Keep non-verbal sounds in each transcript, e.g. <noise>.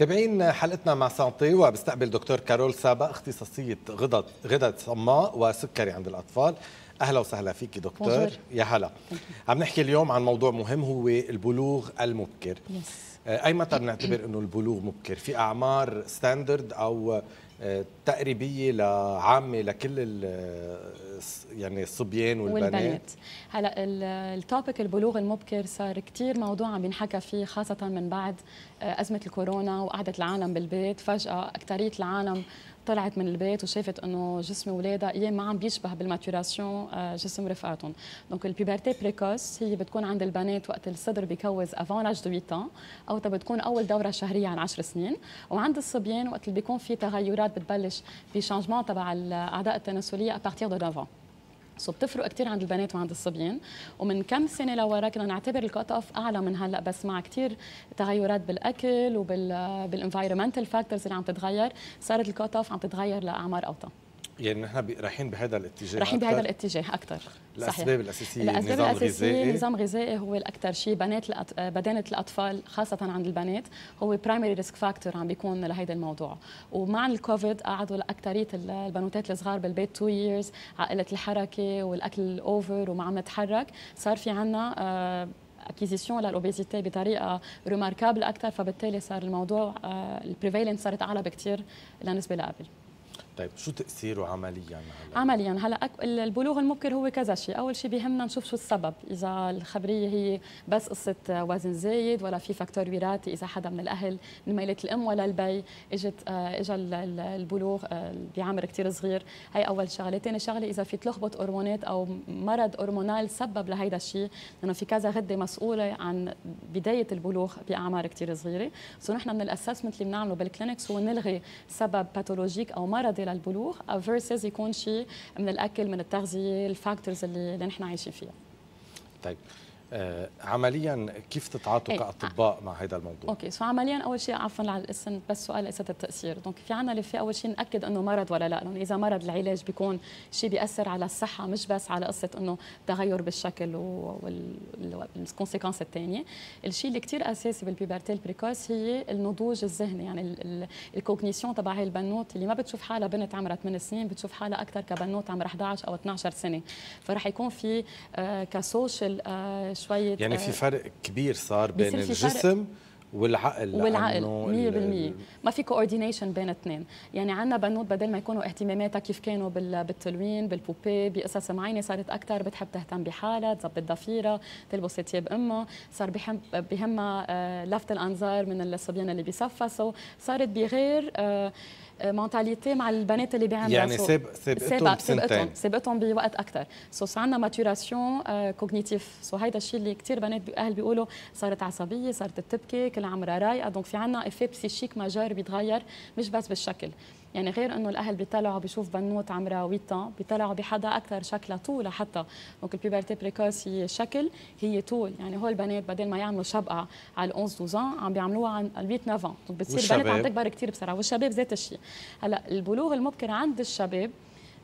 متابعين حلقتنا مع سانتي وبستقبل دكتور كارول سابا اختصاصيه غدد غدد صماء وسكري عند الاطفال اهلا وسهلا فيك دكتور يا هلا عم نحكي اليوم عن موضوع مهم هو البلوغ المبكر آه، اي متى بنعتبر انه البلوغ مبكر في اعمار ستاندرد او آه، تقريبيه لعامه لكل آه، يعني الصبيان والبنات, والبنات. هلا التوبيك البلوغ المبكر صار كثير موضوع عم بينحكى فيه خاصه من بعد ازمه الكورونا وقعدت العالم بالبيت فجاه اكثريه العالم طلعت من البيت وشافت انه جسم اولادها ايام ما عم بيشبه بالماتوراسيون آه، جسم رفقاتهم دونك البيبرتي بريكوس هي بتكون عند البنات وقت الصدر بيكوز افون لاج دو 8 او بتكون اول دوره شهريه عن 10 سنين وعند الصبيان وقت اللي بيكون في تغيرات بتبلش في شانجمون تبع الاعضاء التناسليه ابارتيغ دو 9 ans سو بتفرق كثير عند البنات وعند الصبيان ومن كم سنه لورا كنا نعتبر الكوت اوف اعلى من هلا بس مع كثير تغيرات بالاكل وبالانفايرمنتال فاكتورز اللي عم تتغير صارت الكوت اوف عم تتغير لاعمار اوطى يعني نحن رايحين بهذا الاتجاه رايحين بهذا الاتجاه اكثر الاسباب الاساسيه الاسباب الاساسيه النظام الغذائي هو الاكثر شيء بنات الأط... بدانه الاطفال خاصه عند البنات هو برايمري ريسك فاكتور عم بيكون لهيدا الموضوع ومع الكوفيد قعدوا اكثريه البنوتات الصغار بالبيت 2 ييرز عقله الحركه والاكل الاوفر وما عم نتحرك صار في عنا اكيزيسيون آه، للاوبيزيتي بطريقه ريماركابل اكثر فبالتالي صار الموضوع آه، البريفيلنس صارت اعلى بكثير بالنسبه لقبل طيب شو تاثيره عمليا على عمليا هلا أك... البلوغ المبكر هو كذا شيء اول شيء بيهمنا نشوف شو السبب اذا الخبريه هي بس قصه وزن زايد ولا في فاكتور وراثي اذا حدا من الاهل من ميله الام ولا البي اجت آه، اجى البلوغ آه، بعمر كثير صغير هي اول شغله ثاني شغله اذا في تلخبط هرمونات او مرض هرمونال سبب لهيدا الشيء لانه في كذا غده مسؤوله عن بدايه البلوغ باعمار كثير صغيره سو نحن من الاسسمنت اللي بنعمله بالكلينكس هو نلغي سبب باثولوجيك او مرض الرياضي للبلوغ فيرسز يكون شيء من الاكل من التغذيه الفاكتورز اللي نحن عايشين فيها طيب آه، عمليا كيف تتعاطوا إيه، كاطباء مع هذا الموضوع؟ اوكي سو عمليا اول شيء عفوا على الاسم بس سؤال قصه التاثير، دونك في عنا لفه اول شيء ناكد انه مرض ولا لا، لانه اذا مرض العلاج بيكون شيء بياثر على الصحه مش بس على قصه انه تغير بالشكل والكونسيكونس الثانيه، الشيء اللي كثير اساسي بالبيبرتي البريكوس هي النضوج الذهني يعني الكوغنيسيون تبع هي البنوت اللي ما بتشوف حالها بنت عمرها 8 سنين بتشوف حالها اكثر كبنوت عمرها 11 او 12 سنه، فرح يكون في آه، كسوشيال شويه يعني في آه، فرق كبير صار بين الجسم والعقل والعقل 100% ما في كوردينيشن بين الاثنين يعني عندنا بنوت بدل ما يكونوا اهتماماتها كيف كانوا بالتلوين بالبوبي بقصص معينه صارت اكثر بتحب تهتم بحالها تظبط ضفيرها تلبس ثياب امها صار بهمها آه، لفت الانظار من الصبيان اللي بيصفصوا صارت بغير آه، مونتاليتي آه، مع البنات اللي بيعملوا يعني سب سابقتهم سابقتهم سابقتهم بوقت اكثر سو صار عندنا ماتوراسيون كوجنيتيف سو هيدا الشيء اللي كثير بنات اهل بيقولوا صارت عصبيه صارت بتبكي كل عمرها رايقه دونك في عندنا افيه بسيشيك ماجور بيتغير مش بس بالشكل يعني غير انه الاهل بيطلعوا بيشوف بنوت عمرها 8 بيطلعوا بحدا اكثر شكلها طول حتى ممكن البيبرتي بريكوس هي شكل هي طول يعني هول البنات بدل ما يعملوا شبقه على 11 12 عم بيعملوها على 8 9 بتصير بنت عم تكبر كثير بسرعه والشباب ذات الشيء هلا البلوغ المبكر عند الشباب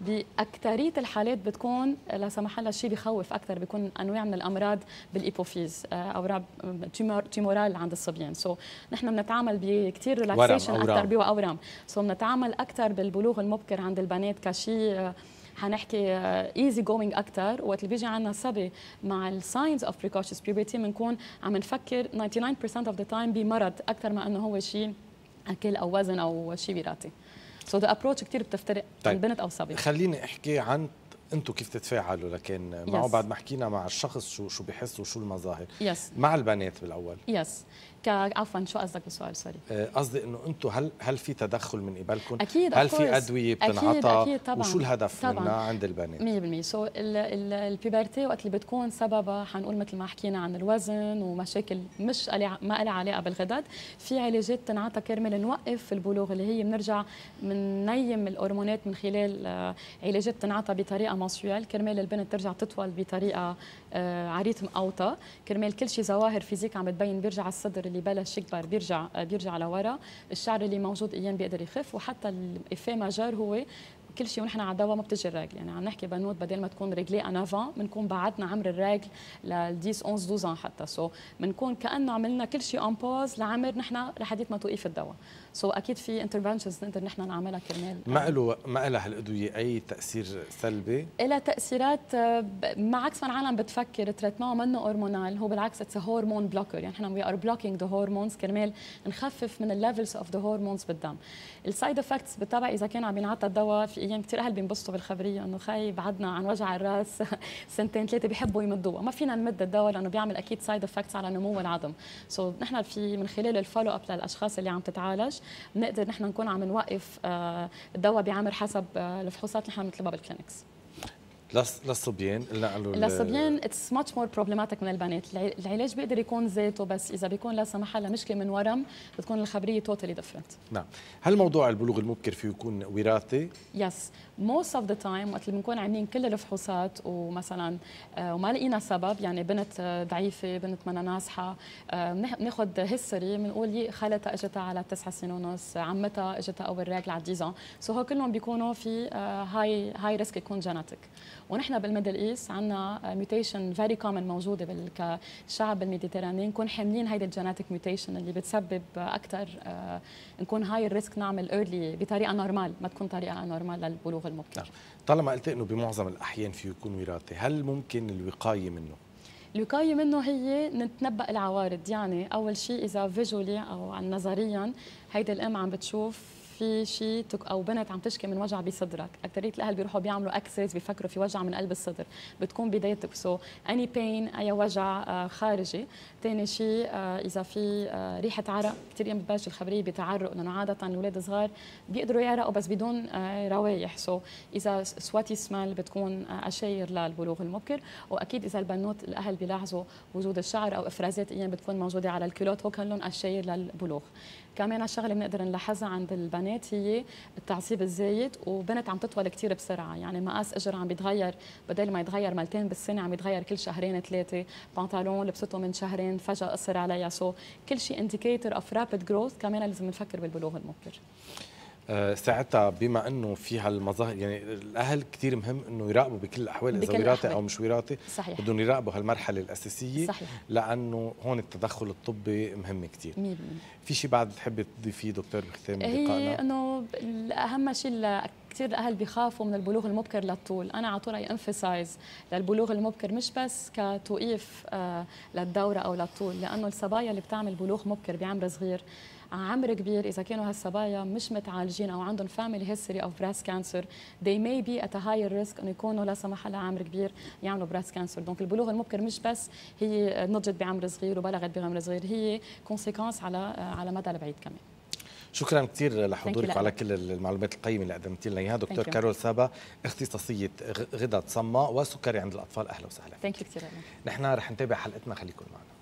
باكثريه الحالات بتكون لا سمح الله الشيء بخوف اكثر بيكون انواع من الامراض بالايبوفيز آه، اوراق تيمورال عند الصبيان سو so, نحن بنتعامل بكثير ريلاكسيشن اكثر باورام سو so, بنتعامل اكثر بالبلوغ المبكر عند البنات كشيء حنحكي ايزي جوينج اكثر وقت اللي بيجي عندنا صبي مع الساينز اوف بريكوشس بيوبرتي بنكون عم نفكر 99% اوف ذا تايم بمرض اكثر ما انه هو شيء اكل او وزن او شيء وراثي سو ذا ابروتش كثير بتفترق طيب. عن بنت او صبي خليني احكي عن انتم كيف تتفاعلوا لكن معه yes. بعد ما حكينا مع الشخص شو شو بحس وشو المظاهر yes. مع البنات بالاول يس yes. عفوا شو قصدك بالسؤال سوري آه، قصدي انه انتم هل هل في تدخل من قبلكم؟ اكيد هل في ادويه بتنعطى؟ أكيد, اكيد طبعا وشو الهدف طبعا منها عند البنات؟ 100% سو البيبرتي وقت اللي بتكون سببها حنقول مثل ما حكينا عن الوزن ومشاكل مش ما لها علاقه بالغدد، في علاجات بتنعطى كرمال نوقف البلوغ اللي هي بنرجع بننيم الهرمونات من خلال آه، علاجات بتنعطى بطريقه مانسيوال كرمال البنت ترجع تطول بطريقه آه، عريت مقوطه، كرمال كل شيء ظواهر فيزيك عم بتبين بيرجع الصدر اللي بلش يكبر بيرجع بيرجع لورا الشعر اللي موجود ايام بيقدر يخف وحتى الافيه ماجور هو كل شيء ونحن على الدواء ما بتجي الراجل يعني عم نحكي بنوت بدل ما تكون رجلي افون بنكون بعدنا عمر الراجل ل 10 11 12 حتى سو so بنكون كانه عملنا كل شيء اون بوز لعمر نحن لحديت ما توقف الدواء سو so اكيد في انترفنشنز نقدر نحن نعملها كرمال ما له ما لها هالادويه اي تاثير سلبي؟ لها تاثيرات عكس ما العالم بتفكر تريتمون منه هرمونال هو بالعكس اتس هرمون بلوكر يعني نحن وي ار بلوكينج ذا هرمونز كرمال نخفف من الليفلز اوف ذا هرمونز بالدم السايد افكتس بالطبع اذا كان عم ينعطى الدواء في الايام كثير اهل بينبسطوا بالخبريه انه خي بعدنا عن وجع الراس <laughs> سنتين ثلاثه بيحبوا يمدوها ما فينا نمد الدواء لانه بيعمل اكيد سايد افكتس على نمو العظم سو so, نحن في من خلال الفولو اب للاشخاص اللي عم تتعالج بنقدر نحن نكون عم نوقف آه، الدواء بيعمل حسب آه، الفحوصات اللي نحن بنطلبها بالكلينكس للصبيان قلنا قالوا للصبيان اتس ماتش مور بروبلماتيك من البنات العلاج بيقدر يكون ذاته بس اذا بيكون لا سمح الله مشكله من ورم بتكون الخبريه توتالي ديفرنت نعم هل موضوع البلوغ المبكر فيه يكون وراثي يس موست اوف ذا تايم وقت اللي بنكون عاملين كل الفحوصات ومثلا آه، وما لقينا سبب يعني بنت آه، ضعيفه بنت منا ناصحه بناخذ هيستوري بنقول خالتها اجتها على تسعة سنين ونص عمتها اجتها اول راجل على 10 سو so هو كلهم بيكونوا في هاي هاي ريسك يكون جينيتيك ونحن بالميدل ايست عندنا ميوتيشن فيري كومن موجوده كشعب الميديتراني نكون حاملين هيدي الجيناتيك ميوتيشن اللي بتسبب اكثر آه، نكون هاي الريسك نعمل ايرلي بطريقه نورمال ما تكون طريقه نورمال للبلوغ المبكر نعم. طالما قلت انه بمعظم الاحيان في يكون وراثي هل ممكن الوقايه منه الوقايه منه هي نتنبأ العوارض يعني اول شيء اذا فيجولي او نظريا هيدي الام عم بتشوف في شيء او بنت عم تشكي من وجع بصدرك اكثريه الاهل بيروحوا بيعملوا اكسس بيفكروا في وجع من قلب الصدر بتكون بدايتك سو اني بين اي وجع آه، خارجي ثاني شيء آه، اذا في آه، ريحه عرق كثير ايام بتبلش الخبريه بتعرق لانه عاده الاولاد الصغار بيقدروا يعرقوا بس بدون روايح سو اذا سواتي سمال بتكون اشير للبلوغ المبكر واكيد اذا البنوت الاهل بيلاحظوا وجود الشعر او افرازات ايام بتكون موجوده على الكلوت هو كلهم اشير للبلوغ كمان شغله بنقدر نلاحظها عند البنات الامكانات هي التعذيب الزايد وبنت عم تطول كثير بسرعه يعني مقاس اجر عم بيتغير بدل ما يتغير مرتين بالسنه عم يتغير كل شهرين ثلاثه بنطلون لبسته من شهرين فجاه قصر عليها سو كل شيء انديكيتر اوف رابيد جروث كمان لازم نفكر بالبلوغ المبكر آه، ساعتها بما انه في هالمظاهر يعني الاهل كثير مهم انه يراقبوا بكل الاحوال اذا وراثي او مش صحيح بدهم يراقبوا هالمرحله الاساسيه صحيح. لانه هون التدخل الطبي مهم كثير في شيء بعد بتحبي تضيفيه دكتور بختام هي انه اهم شيء كثير الاهل بيخافوا من البلوغ المبكر للطول انا على طول اي امفسايز للبلوغ المبكر مش بس كتوقيف آه، للدوره او للطول لانه الصبايا اللي بتعمل بلوغ مبكر بعمر صغير عمر كبير اذا كانوا هالصبايا مش متعالجين او عندهم فاميلي هيستوري اوف براست كانسر they may be at a higher risk انه يكونوا لا سمح الله عمر كبير يعملوا براست كانسر دونك البلوغ المبكر مش بس هي نضجت بعمر صغير وبلغت بعمر صغير هي كونسيكونس على على مدى البعيد كمان شكرا كثير لحضورك وعلى كل المعلومات القيمه اللي قدمت لنا اياها دكتور كارول سابا اختصاصيه غدد صماء وسكري عند الاطفال اهلا وسهلا ثانك يو كثير نحن رح نتابع حلقتنا خليكم معنا